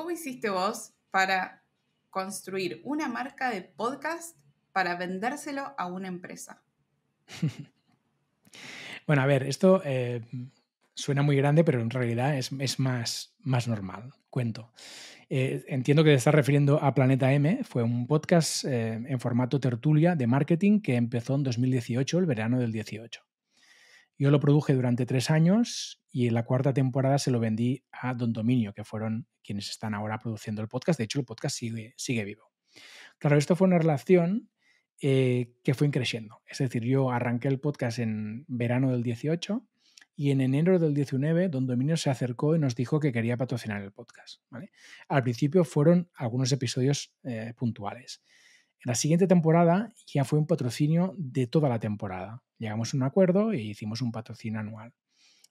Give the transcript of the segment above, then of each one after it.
¿Cómo hiciste vos para construir una marca de podcast para vendérselo a una empresa? bueno, a ver, esto eh, suena muy grande, pero en realidad es, más, normal. Cuento. Eh, entiendo que te estás refiriendo a Planeta M. Fue un podcast eh, en formato tertulia de marketing que empezó en 2018, el verano del 18. Yo lo produje durante tres años y en la cuarta temporada se lo vendí a Don Dominio, que fueron quienes están ahora produciendo el podcast. De hecho, el podcast sigue, vivo. Claro, esto fue una relación eh, que fue creciendo. Es decir, yo arranqué el podcast en verano del 18 y en enero del 19 Don Dominio se acercó y nos dijo que quería patrocinar el podcast. Al principio fueron algunos episodios eh, puntuales. En la siguiente temporada ya fue un patrocinio de toda la temporada. Llegamos a un acuerdo e hicimos un patrocinio anual.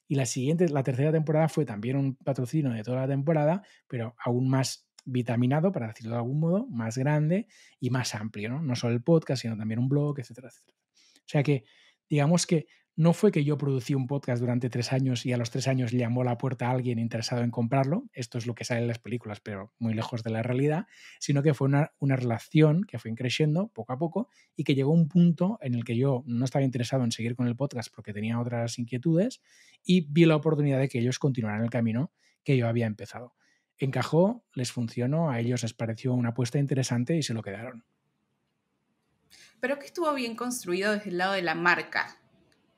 Y la siguiente, la tercera temporada fue también un patrocinio de toda la temporada, pero aún más vitaminado, para decirlo de algún modo, más grande y más amplio, ¿no? No solo el podcast, sino también un blog, etcétera, etcétera. O sea que, digamos que no fue que yo producí un podcast durante tres años y a los tres años llamó a la puerta a alguien interesado en comprarlo, esto es lo que sale en las películas, pero muy lejos de la realidad, sino que fue una, relación que fue creciendo poco a poco y que llegó un punto en el que yo no estaba interesado en seguir con el podcast porque tenía otras inquietudes y vi la oportunidad de que ellos continuaran el camino que yo había empezado. Encajó, les funcionó, a ellos les pareció una apuesta interesante y se lo quedaron. Pero que estuvo bien construido desde el lado de la marca,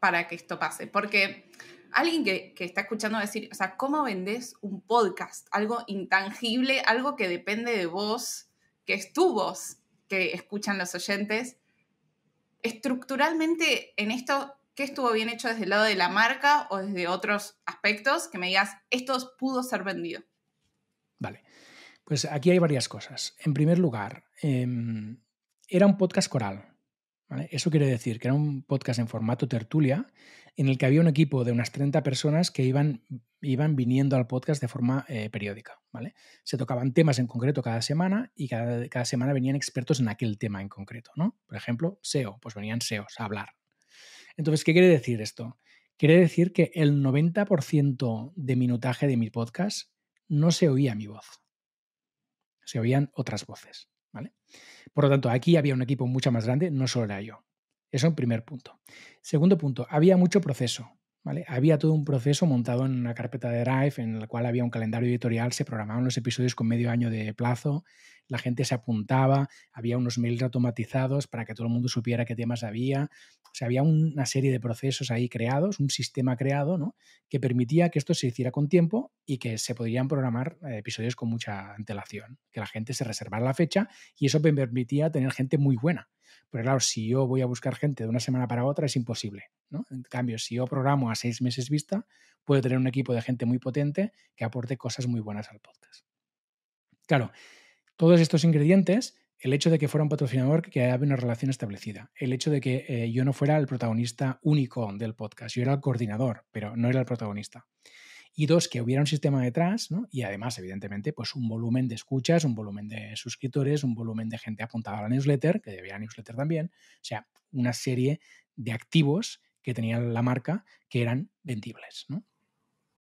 para que esto pase. Porque alguien que, que, está escuchando decir, o sea, ¿cómo vendes un podcast? Algo intangible, algo que depende de vos, que es tu voz que escuchan los oyentes. Estructuralmente en esto, ¿qué estuvo bien hecho desde el lado de la marca o desde otros aspectos que me digas, esto pudo ser vendido? Vale, pues aquí hay varias cosas. En primer lugar, em, era un podcast coral, eso quiere decir que era un podcast en formato tertulia en el que había un equipo de unas 30 personas que iban, iban viniendo al podcast de forma eh, periódica. ¿vale? Se tocaban temas en concreto cada semana y cada, cada, semana venían expertos en aquel tema en concreto. ¿no? Por ejemplo, SEO, pues venían SEOs a hablar. Entonces, ¿qué quiere decir esto? Quiere decir que el 90% de minutaje de mi podcast no se oía mi voz. Se oían otras voces. ¿vale? Por lo tanto, aquí había un equipo mucho más grande, no solo era yo. Eso un primer punto. Segundo punto, había mucho proceso. ¿Vale? Había todo un proceso montado en una carpeta de Drive en la cual había un calendario editorial, se programaban los episodios con medio año de plazo, la gente se apuntaba, había unos mails automatizados para que todo el mundo supiera qué temas había. O sea, había una serie de procesos ahí creados, un sistema creado, ¿no? Que permitía que esto se hiciera con tiempo y que se podrían programar eh, episodios con mucha antelación, que la gente se reservara la fecha y eso me permitía tener gente muy buena. Pero claro, si yo voy a buscar gente de una semana para otra es imposible. ¿no? En cambio, si yo programo a seis meses vista, puedo tener un equipo de gente muy potente que aporte cosas muy buenas al podcast. Claro, todos estos ingredientes, el hecho de que fuera un patrocinador, que había una relación establecida, el hecho de que eh, yo no fuera el protagonista único del podcast, yo era el coordinador, pero no era el protagonista. Y dos, que hubiera un sistema detrás, Y además, evidentemente, pues un volumen de escuchas, un volumen de suscriptores, un volumen de gente apuntada a la newsletter, que debía newsletter también, o sea, una serie de activos que tenía la marca que eran vendibles, ¿no?